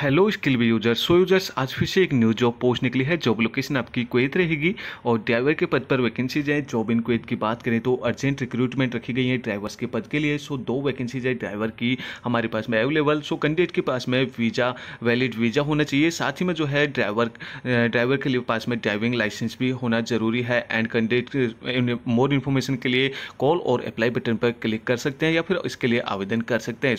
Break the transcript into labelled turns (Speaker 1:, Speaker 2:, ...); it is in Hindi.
Speaker 1: हेलो स्किल भी यूजर्स सो यूजर्स आज फिर से एक न्यू जॉब पोस्ट निकली है जॉब लोकेशन आपकी क्वेत रहेगी और ड्राइवर के पद पर वैकेंसीज है जॉब इन क्वेत की बात करें तो अर्जेंट रिक्रूटमेंट रखी गई है ड्राइवर्स के पद के लिए सो दो वैकेंसीज है ड्राइवर की हमारे पास में अवेलेबल सो कैंडिडेट के पास में वीज़ा वैलिड वीज़ा होना चाहिए साथ ही में जो है ड्राइवर ड्राइवर के लिए पास में ड्राइविंग लाइसेंस भी होना जरूरी है एंड कैंडिडेट मोर इन्फॉर्मेशन के लिए कॉल और अप्लाई बटन पर क्लिक कर सकते हैं या फिर इसके लिए आवेदन कर सकते हैं